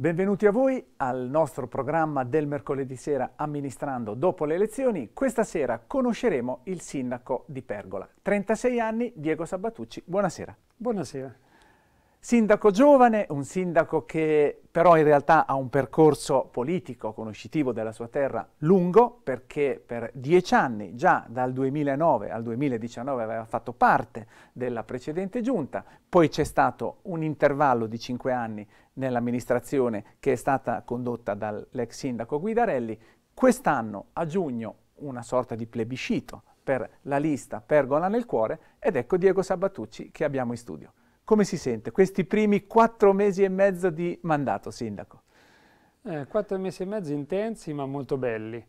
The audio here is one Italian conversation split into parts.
Benvenuti a voi al nostro programma del mercoledì sera amministrando dopo le elezioni. Questa sera conosceremo il sindaco di Pergola. 36 anni, Diego Sabbatucci. Buonasera. Buonasera. Sindaco giovane, un sindaco che però in realtà ha un percorso politico conoscitivo della sua terra lungo, perché per dieci anni, già dal 2009 al 2019, aveva fatto parte della precedente giunta, poi c'è stato un intervallo di cinque anni nell'amministrazione che è stata condotta dall'ex sindaco Guidarelli, quest'anno a giugno una sorta di plebiscito per la lista Pergola nel cuore ed ecco Diego Sabatucci che abbiamo in studio. Come si sente questi primi quattro mesi e mezzo di mandato, Sindaco? Eh, quattro mesi e mezzo intensi ma molto belli,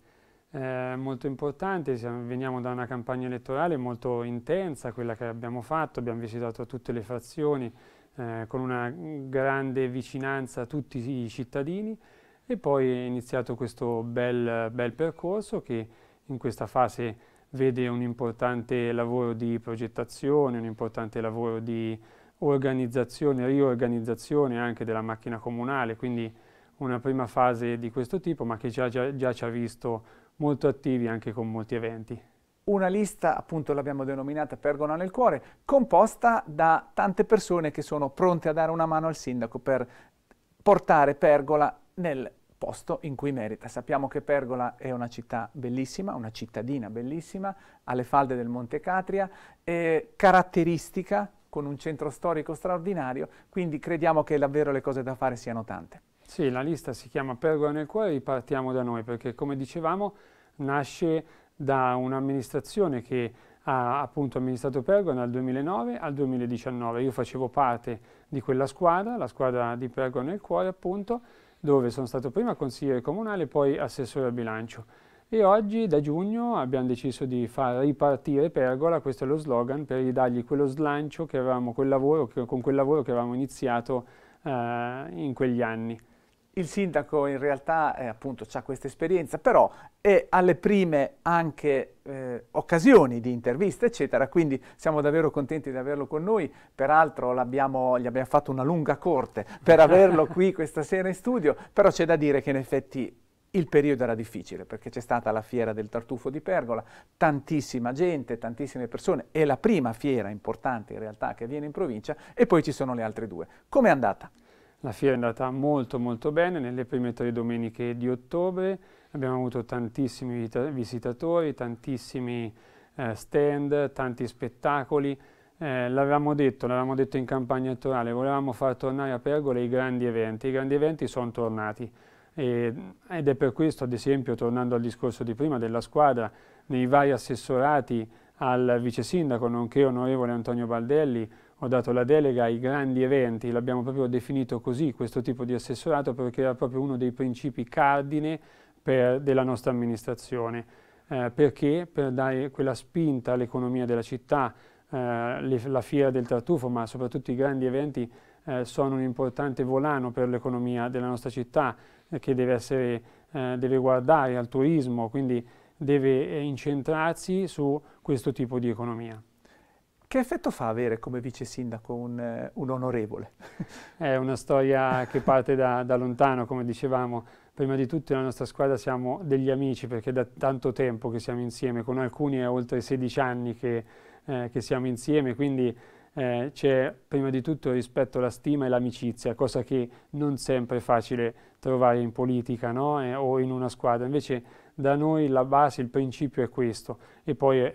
eh, molto importanti, veniamo da una campagna elettorale molto intensa, quella che abbiamo fatto, abbiamo visitato tutte le frazioni eh, con una grande vicinanza a tutti i cittadini e poi è iniziato questo bel, bel percorso che in questa fase vede un importante lavoro di progettazione, un importante lavoro di organizzazione, riorganizzazione anche della macchina comunale, quindi una prima fase di questo tipo, ma che già, già, già ci ha visto molto attivi anche con molti eventi. Una lista, appunto l'abbiamo denominata Pergola nel cuore, composta da tante persone che sono pronte a dare una mano al sindaco per portare Pergola nel posto in cui merita. Sappiamo che Pergola è una città bellissima, una cittadina bellissima, alle falde del Monte Catria, caratteristica con un centro storico straordinario, quindi crediamo che davvero le cose da fare siano tante. Sì, la lista si chiama Pergola nel cuore, ripartiamo da noi, perché come dicevamo nasce da un'amministrazione che ha appunto amministrato Pergola dal 2009 al 2019. Io facevo parte di quella squadra, la squadra di Pergola nel cuore appunto, dove sono stato prima consigliere comunale e poi assessore al bilancio. E oggi da giugno abbiamo deciso di far ripartire Pergola, questo è lo slogan, per ridargli quello slancio che avevamo, quel lavoro, che, con quel lavoro che avevamo iniziato eh, in quegli anni. Il sindaco in realtà eh, appunto ha questa esperienza, però è alle prime anche eh, occasioni di interviste, eccetera, quindi siamo davvero contenti di averlo con noi, peraltro gli abbiamo fatto una lunga corte per averlo qui questa sera in studio, però c'è da dire che in effetti il periodo era difficile perché c'è stata la fiera del tartufo di Pergola, tantissima gente, tantissime persone, è la prima fiera importante in realtà che viene in provincia e poi ci sono le altre due. Come è andata? La fiera è andata molto molto bene, nelle prime tre domeniche di ottobre abbiamo avuto tantissimi visitatori, tantissimi eh, stand, tanti spettacoli, eh, l'avevamo detto, l'avevamo detto in campagna elettorale, volevamo far tornare a Pergola i grandi eventi, i grandi eventi sono tornati. E, ed è per questo, ad esempio, tornando al discorso di prima della squadra, nei vari assessorati al vice sindaco, nonché onorevole Antonio Baldelli, ho dato la delega ai grandi eventi, l'abbiamo proprio definito così, questo tipo di assessorato, perché era proprio uno dei principi cardine per, della nostra amministrazione. Eh, perché? Per dare quella spinta all'economia della città, eh, le, la fiera del tartufo, ma soprattutto i grandi eventi eh, sono un importante volano per l'economia della nostra città, eh, che deve, essere, eh, deve guardare al turismo, quindi deve eh, incentrarsi su questo tipo di economia. Che effetto fa avere come vice sindaco un, eh, un onorevole? È una storia che parte da, da, lontano, come dicevamo. Prima di tutto nella nostra squadra siamo degli amici perché da tanto tempo che siamo insieme, con alcuni è oltre 16 anni che, eh, che siamo insieme, quindi eh, c'è prima di tutto il rispetto, la stima e l'amicizia, cosa che non sempre è facile trovare in politica no? eh, o in una squadra. Invece da noi la base, il principio è questo e poi è,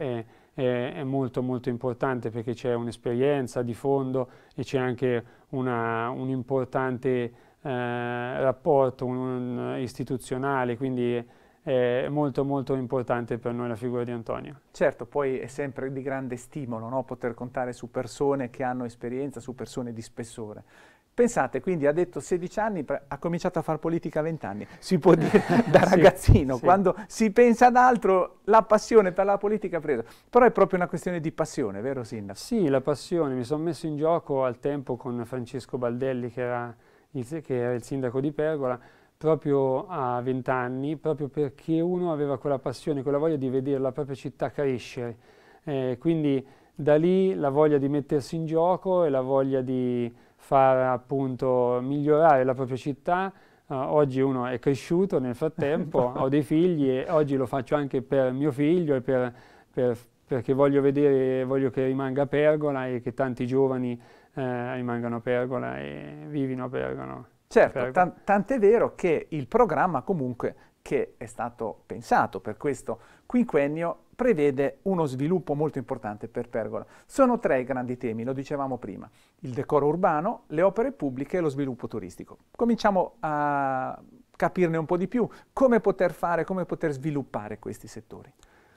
è, è molto molto importante perché c'è un'esperienza di fondo e c'è anche una, un importante eh, rapporto un, un istituzionale, quindi è molto molto importante per noi la figura di Antonio. Certo, poi è sempre di grande stimolo no? poter contare su persone che hanno esperienza, su persone di spessore. Pensate, quindi ha detto 16 anni, ha cominciato a fare politica a 20 anni, si può dire da ragazzino, sì, sì. quando si pensa ad altro la passione per la politica ha preso. Però è proprio una questione di passione, vero Sindaco? Sì, la passione, mi sono messo in gioco al tempo con Francesco Baldelli che era il, che era il sindaco di Pergola, proprio a vent'anni, proprio perché uno aveva quella passione, quella voglia di vedere la propria città crescere. Eh, quindi da lì la voglia di mettersi in gioco e la voglia di far appunto migliorare la propria città. Eh, oggi uno è cresciuto nel frattempo, ho dei figli e oggi lo faccio anche per mio figlio e per, per, perché voglio vedere, voglio che rimanga a Pergola e che tanti giovani eh, rimangano a Pergola e vivino a Pergola. Certo, tant'è vero che il programma comunque che è stato pensato per questo quinquennio prevede uno sviluppo molto importante per Pergola. Sono tre i grandi temi, lo dicevamo prima, il decoro urbano, le opere pubbliche e lo sviluppo turistico. Cominciamo a capirne un po' di più come poter fare, come poter sviluppare questi settori.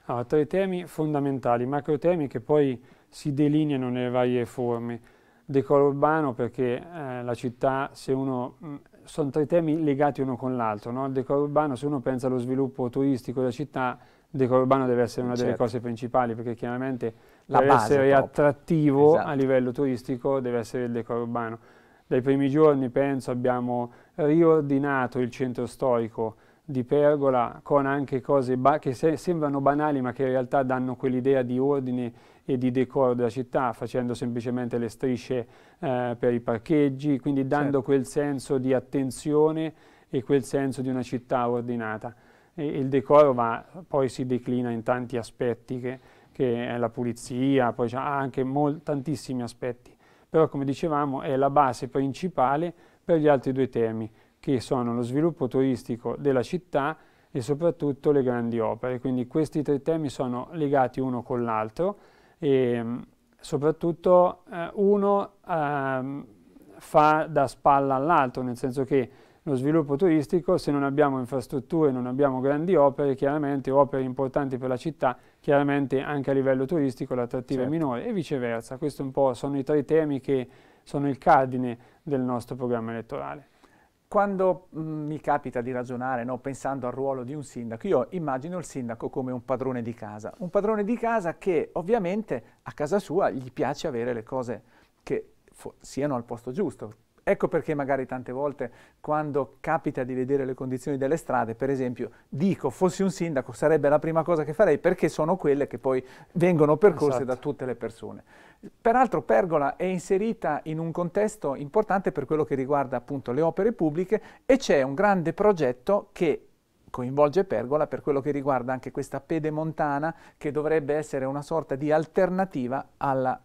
Ah, tre temi fondamentali, macro temi che poi si delineano nelle varie forme decoro urbano perché eh, la città, se uno, mh, mm, sono tre temi legati uno con l'altro, no? il decoro urbano, se uno pensa allo sviluppo turistico della città, il decoro urbano deve essere una certo. delle cose principali perché chiaramente la deve essere proprio. attrattivo esatto. a livello turistico, deve essere il decoro urbano. Dai primi giorni, penso, abbiamo riordinato il centro storico, di pergola con anche cose che se sembrano banali ma che in realtà danno quell'idea di ordine e di decoro della città, facendo semplicemente le strisce eh, per i parcheggi, quindi dando certo. quel senso di attenzione e quel senso di una città ordinata. E, il decoro va, poi si declina in tanti aspetti, che, che è la pulizia, poi ha anche tantissimi aspetti, però come dicevamo è la base principale per gli altri due temi, che sono lo sviluppo turistico della città e soprattutto le grandi opere. Quindi questi tre temi sono legati uno con l'altro e, ehm, soprattutto eh, uno eh, fa da spalla all'altro, nel senso che lo sviluppo turistico, se non abbiamo infrastrutture, non abbiamo grandi opere, chiaramente opere importanti per la città, chiaramente anche a livello turistico l'attrattiva certo. è minore e viceversa. Questi un po' sono i tre temi che sono il cardine del nostro programma elettorale. Quando mh, mm, mi capita di ragionare no, pensando al ruolo di un sindaco, io immagino il sindaco come un padrone di casa, un padrone di casa che ovviamente a casa sua gli piace avere le cose che siano al posto giusto, Ecco perché magari tante volte quando capita di vedere le condizioni delle strade, per esempio, dico fossi un sindaco sarebbe la prima cosa che farei perché sono quelle che poi vengono percorse esatto. da tutte le persone. Peraltro Pergola è inserita in un contesto importante per quello che riguarda appunto le opere pubbliche e c'è un grande progetto che coinvolge Pergola per quello che riguarda anche questa pedemontana che dovrebbe essere una sorta di alternativa alla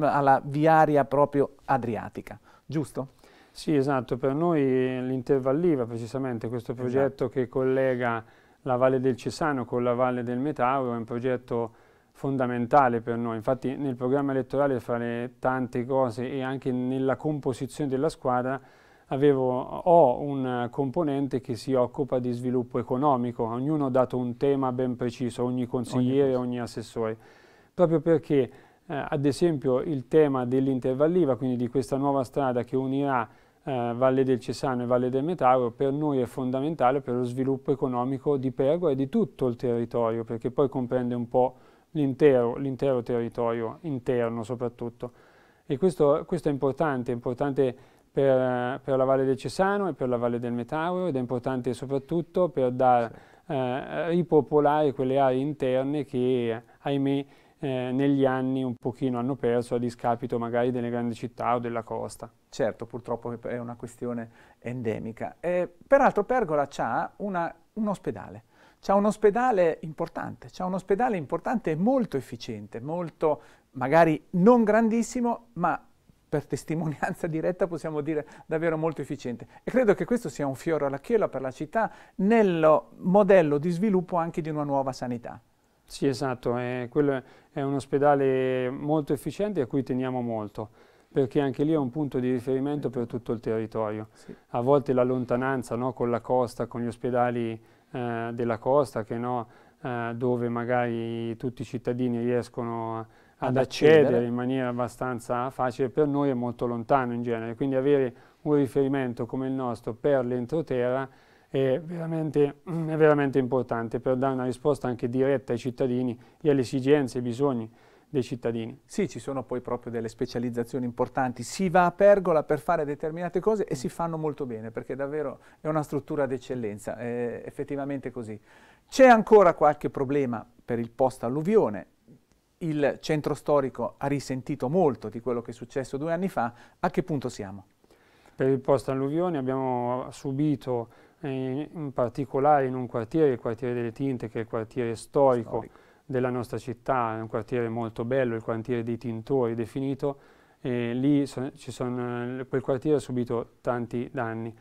alla viaria proprio adriatica, giusto? Sì, esatto, per noi l'intervalliva precisamente, questo progetto esatto. che collega la Valle del Cesano con la Valle del Metauro è un progetto fondamentale per noi, infatti nel programma elettorale le tante cose e anche nella composizione della squadra avevo, ho un componente che si occupa di sviluppo economico, ognuno ha dato un tema ben preciso, ogni consigliere, ogni, ogni assessore, proprio perché eh, ad esempio il tema dell'intervalliva, quindi di questa nuova strada che unirà eh, Valle del Cesano e Valle del Metauro, per noi è fondamentale per lo sviluppo economico di Pergo e di tutto il territorio, perché poi comprende un po' l'intero territorio, interno soprattutto. E questo, questo è importante, è importante per, per, la Valle del Cesano e per la Valle del Metauro ed è importante soprattutto per dar, sì. eh, ripopolare quelle aree interne che, ahimè, eh, negli anni un pochino hanno perso a discapito magari delle grandi città o della costa. Certo, purtroppo è una questione endemica. Eh, peraltro Pergola ha un ospedale, c'ha un ospedale importante, c'ha un ospedale importante e molto efficiente, molto magari non grandissimo, ma per testimonianza diretta possiamo dire davvero molto efficiente. E credo che questo sia un fiore alla chiola per la città nel modello di sviluppo anche di una nuova sanità. Sì, esatto, eh, quello è un ospedale molto efficiente a cui teniamo molto, perché anche lì è un punto di riferimento per tutto il territorio. Sì. A volte la lontananza no, con la costa, con gli ospedali eh, della costa, che, no, eh, dove magari tutti i cittadini riescono ad, ad accedere. accedere in maniera abbastanza facile, per noi è molto lontano in genere, quindi avere un riferimento come il nostro per l'entroterra è veramente, mm, è veramente importante per dare una risposta anche diretta ai cittadini e alle esigenze e ai bisogni dei cittadini. Sì, ci sono poi proprio delle specializzazioni importanti. Si va a Pergola per fare determinate cose e si fanno molto bene perché davvero è una struttura d'eccellenza, è effettivamente così. C'è ancora qualche problema per il post-alluvione. Il centro storico ha risentito molto di quello che è successo due anni fa. A che punto siamo? Per il post-alluvione abbiamo subito in particolare in un quartiere, il quartiere delle Tinte, che è il quartiere storico, storico. della nostra città, è un quartiere molto bello, il quartiere dei Tintori definito, eh, lì so, son, quel quartiere ha subito tanti danni.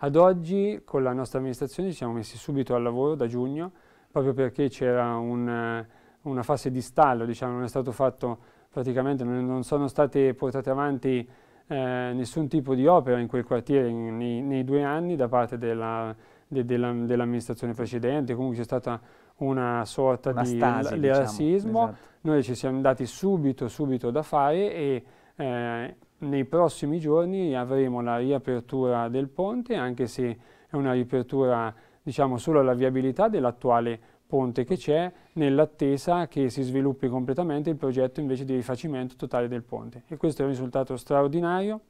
Ad oggi con la nostra amministrazione ci siamo messi subito al lavoro da giugno, proprio perché c'era un, una fase di stallo, diciamo, non è stato fatto praticamente, non, non sono state portate avanti eh, nessun tipo di opera in quel quartiere nei, nei, due anni da parte dell'amministrazione precedente, comunque c'è stata una sorta una di stasi, diciamo, razzismo, esatto. noi ci siamo dati subito, subito da fare e eh, nei prossimi giorni avremo la riapertura del ponte, anche se è una riapertura diciamo solo alla viabilità dell'attuale ponte che c'è nell'attesa che si sviluppi completamente il progetto invece di rifacimento totale del ponte. E questo è un risultato straordinario,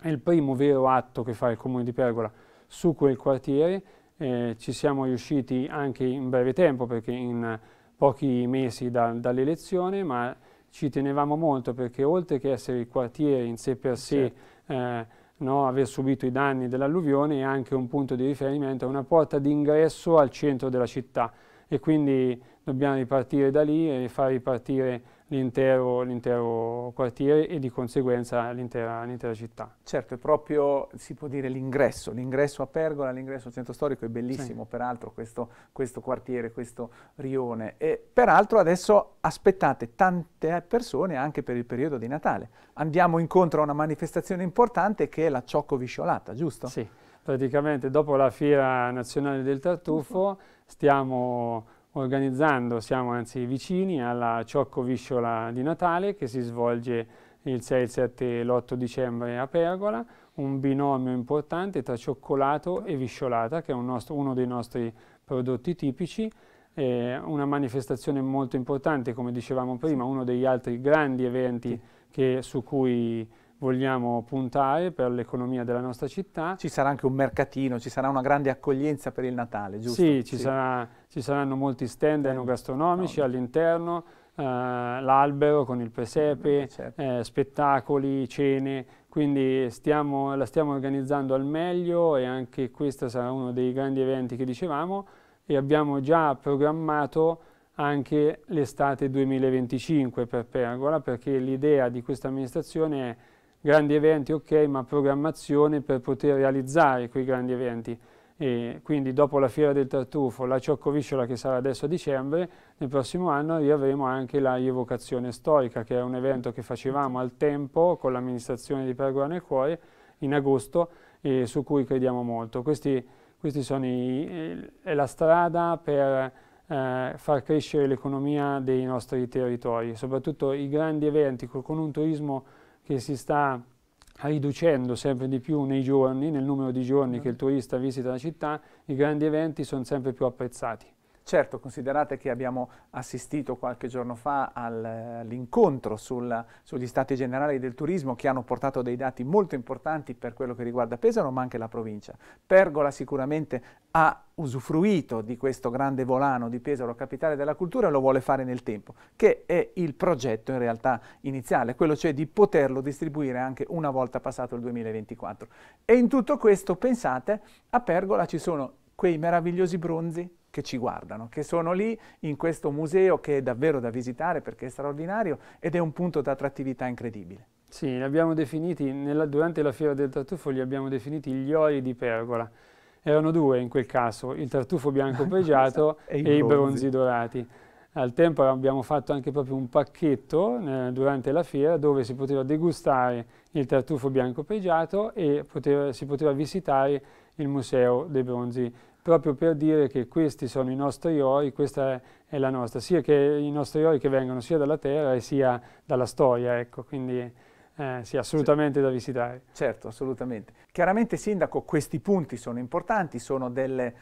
è il primo vero atto che fa il Comune di Pergola su quel quartiere, eh, ci siamo riusciti anche in breve tempo perché in pochi mesi da, dall'elezione, ma ci tenevamo molto perché oltre che essere il quartiere in sé per sé certo. eh, no, aver subito i danni dell'alluvione è anche un punto di riferimento, è una porta d'ingresso al centro della città e quindi dobbiamo ripartire da lì e far ripartire l'intero, quartiere e di conseguenza l'intera, città. Certo, è proprio, si può dire, l'ingresso, l'ingresso a Pergola, l'ingresso al centro storico, è bellissimo sì. peraltro questo, questo, quartiere, questo rione. E peraltro adesso aspettate tante persone anche per il periodo di Natale. Andiamo incontro a una manifestazione importante che è la Ciocco Visciolata, giusto? Sì, praticamente dopo la Fiera Nazionale del Tartufo Stiamo organizzando, siamo anzi vicini alla Ciocco Visciola di Natale che si svolge il 6, il 7 e l'8 dicembre a Pergola, un binomio importante tra cioccolato e visciolata che è un nostro, uno dei nostri prodotti tipici, è una manifestazione molto importante come dicevamo prima, uno degli altri grandi eventi che, su cui vogliamo puntare per l'economia della nostra città. Ci sarà anche un mercatino, ci sarà una grande accoglienza per il Natale, giusto? Sì, ci, sì. Sarà, ci saranno molti stand enogastronomici all'interno, eh, l'albero con il presepe, eh, certo. eh, spettacoli, cene, quindi stiamo, la stiamo organizzando al meglio e anche questo sarà uno dei grandi eventi che dicevamo e abbiamo già programmato anche l'estate 2025 per Pergola perché l'idea di questa amministrazione è grandi eventi ok, ma programmazione per poter realizzare quei grandi eventi. E quindi dopo la Fiera del Tartufo, la Cioccovisciola che sarà adesso a dicembre, nel prossimo anno riavremo anche la rievocazione storica, che è un evento che facevamo al tempo con l'amministrazione di Paraguay nel Cuore in agosto e su cui crediamo molto. Questi, questi sono i, è la strada per eh, far crescere l'economia dei nostri territori, soprattutto i grandi eventi con un turismo che si sta riducendo sempre di più nei giorni, nel numero di giorni mm. che il turista visita la città, i grandi eventi sono sempre più apprezzati. Certo, considerate che abbiamo assistito qualche giorno fa all'incontro sugli stati generali del turismo che hanno portato dei dati molto importanti per quello che riguarda Pesaro, ma anche la provincia. Pergola sicuramente ha usufruito di questo grande volano di Pesaro, capitale della cultura, e lo vuole fare nel tempo, che è il progetto in realtà iniziale, quello cioè di poterlo distribuire anche una volta passato il 2024. E in tutto questo, pensate, a Pergola ci sono quei meravigliosi bronzi che ci guardano, che sono lì in questo museo che è davvero da visitare perché è straordinario ed è un punto d'attrattività incredibile. Sì, li abbiamo definiti, nella, durante la fiera del tartufo li abbiamo definiti gli ori di pergola. Erano due in quel caso, il tartufo bianco pregiato e, i, e bronzi. i bronzi dorati. Al tempo abbiamo fatto anche proprio un pacchetto eh, durante la fiera dove si poteva degustare il tartufo bianco pregiato e poteva, si poteva visitare il museo dei bronzi proprio per dire che questi sono i nostri ori, questa è, è la nostra, sia che i nostri ori che vengono sia dalla terra e sia dalla storia, ecco, quindi... Eh, sì, assolutamente certo. da visitare. Certo, assolutamente. Chiaramente, Sindaco, questi punti sono importanti, sono delle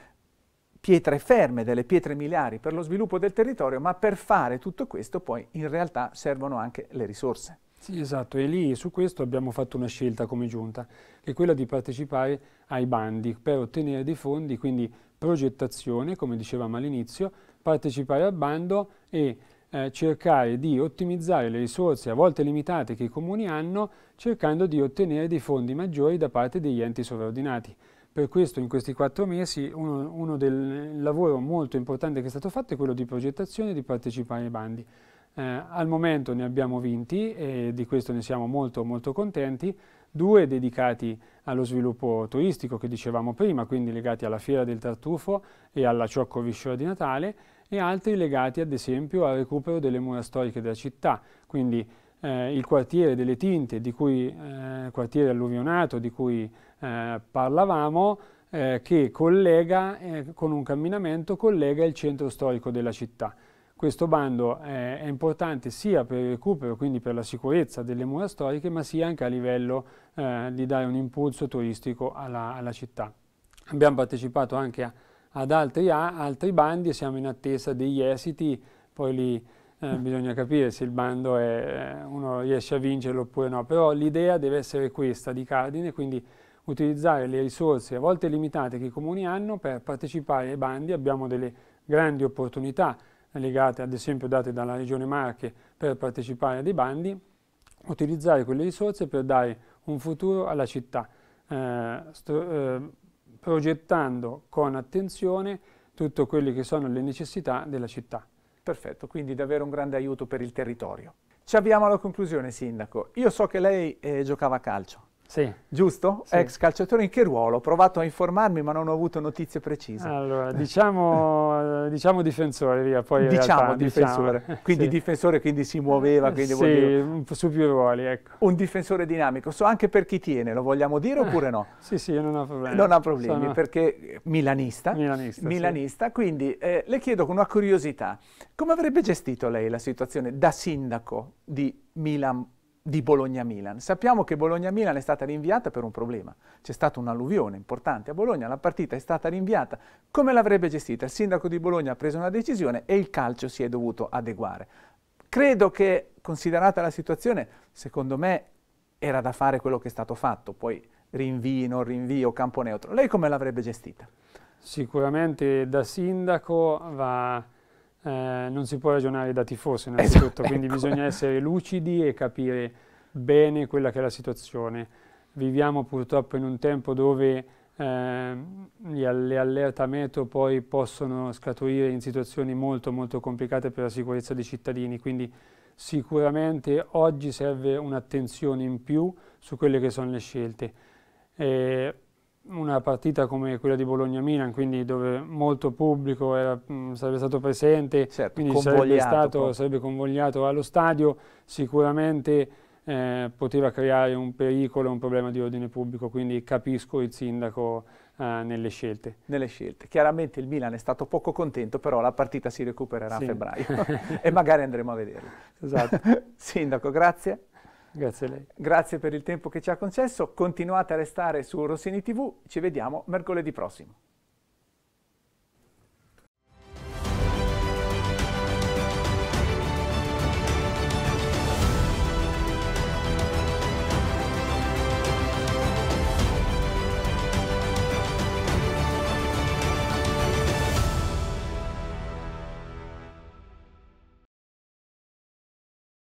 pietre ferme, delle pietre miliari per lo sviluppo del territorio, ma per fare tutto questo poi in realtà servono anche le risorse. Sì, esatto, e lì su questo abbiamo fatto una scelta come giunta, che è quella di partecipare ai bandi per ottenere dei fondi, quindi progettazione, come dicevamo all'inizio, partecipare al bando e eh, cercare di ottimizzare le risorse a volte limitate che i comuni hanno cercando di ottenere dei fondi maggiori da parte degli enti sovraordinati. Per questo in questi quattro mesi uno, uno del lavoro molto importante che è stato fatto è quello di progettazione e di partecipare ai bandi. Eh, al momento ne abbiamo vinti e di questo ne siamo molto molto contenti, due dedicati allo sviluppo turistico che dicevamo prima, quindi legati alla Fiera del Tartufo e alla Ciocco Visciola di Natale e altri legati ad esempio al recupero delle mura storiche della città, quindi eh, il quartiere delle tinte, di cui, eh, quartiere alluvionato di cui eh, parlavamo, eh, che collega, eh, con un camminamento collega il centro storico della città. Questo bando è, è importante sia per il recupero, quindi per la sicurezza delle mura storiche, ma sia anche a livello eh, di dare un impulso turistico alla, alla città. Abbiamo partecipato anche a, ad altri, a, altri, bandi e siamo in attesa degli esiti, poi lì eh, mm. bisogna capire se il bando è, eh, uno riesce a vincerlo oppure no, però l'idea deve essere questa di Cardine, quindi utilizzare le risorse a volte limitate che i comuni hanno per partecipare ai bandi, abbiamo delle grandi opportunità legate ad esempio date dalla Regione Marche per partecipare a dei bandi, utilizzare quelle risorse per dare un futuro alla città, eh, eh, progettando con attenzione tutte quelle che sono le necessità della città. Perfetto, quindi davvero un grande aiuto per il territorio. Ci avviamo alla conclusione, Sindaco. Io so che lei eh, giocava a calcio. Sì. Giusto? Sì. Ex calciatore in che ruolo? Ho provato a informarmi ma non ho avuto notizie precise. Allora, eh. Diciamo, eh, diciamo, diciamo, diciamo difensore, via. Poi diciamo realtà, difensore. Diciamo. Quindi sì. difensore, quindi si muoveva. Quindi sì, dire... su più ruoli, ecco. Un difensore dinamico, so anche per chi tiene, lo vogliamo dire eh. oppure no? sì, sì, non ha problemi. Non ha problemi Sono... perché milanista. Milanista. milanista sì. Quindi eh, le chiedo con una curiosità, come avrebbe gestito lei la situazione da sindaco di Milan di Bologna-Milan. Sappiamo che Bologna-Milan è stata rinviata per un problema. C'è stata un'alluvione importante a Bologna, la partita è stata rinviata. Come l'avrebbe gestita? Il sindaco di Bologna ha preso una decisione e il calcio si è dovuto adeguare. Credo che, considerata la situazione, secondo me era da fare quello che è stato fatto, poi rinvii, non rinvio, campo neutro. Lei come l'avrebbe gestita? Sicuramente da sindaco va eh, non si può ragionare da tifoso innanzitutto, esatto, quindi ecco. bisogna essere lucidi e capire bene quella che è la situazione. Viviamo purtroppo in un tempo dove eh, le allerta meteo poi possono scaturire in situazioni molto molto complicate per la sicurezza dei cittadini, quindi sicuramente oggi serve un'attenzione in più su quelle che sono le scelte. Eh, una partita come quella di Bologna-Milan, quindi dove molto pubblico era, mh, mm, sarebbe stato presente, certo, quindi sarebbe, stato, sarebbe, convogliato allo stadio, sicuramente eh, poteva creare un pericolo, un problema di ordine pubblico, quindi capisco il sindaco eh, nelle scelte. Nelle scelte. Chiaramente il Milan è stato poco contento, però la partita si recupererà sì. a febbraio e magari andremo a vederla. Esatto. sindaco, grazie. Grazie a lei. Grazie per il tempo che ci ha concesso. Continuate a restare su Rossini TV. Ci vediamo mercoledì prossimo.